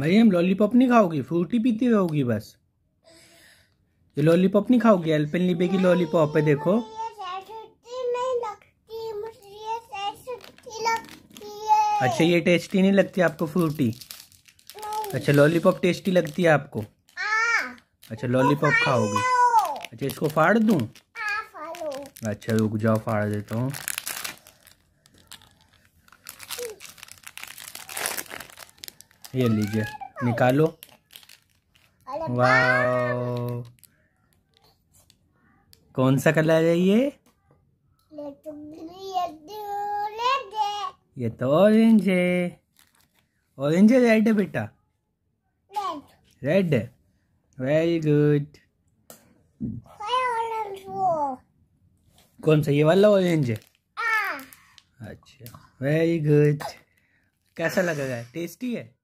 भाई हम लॉलीपॉप नहीं खाओगी फ्रूटी पीती रहोगी बस ये लॉलीपॉप नहीं खाओगी एल्पिन लिपे की लॉलीपॉप है देखो अच्छा ये टेस्टी नहीं लगती आपको फ्रूटी अच्छा लॉलीपॉप टेस्टी लगती है आपको अच्छा लॉलीपॉप खाओगी अच्छा इसको फाड़ दूँ हाँ, अच्छा रुक जाओ फाड़ देता हूँ ये लीजिए निकालो वाह कौन सा कलर है ये ये तो ऑरेंज है ऑरेंज है रेड बेटा रेड वेरी गुड कौन सा ये वाला ऑरेंज है हाँ। अच्छा वेरी गुड कैसा लग रहा है टेस्टी है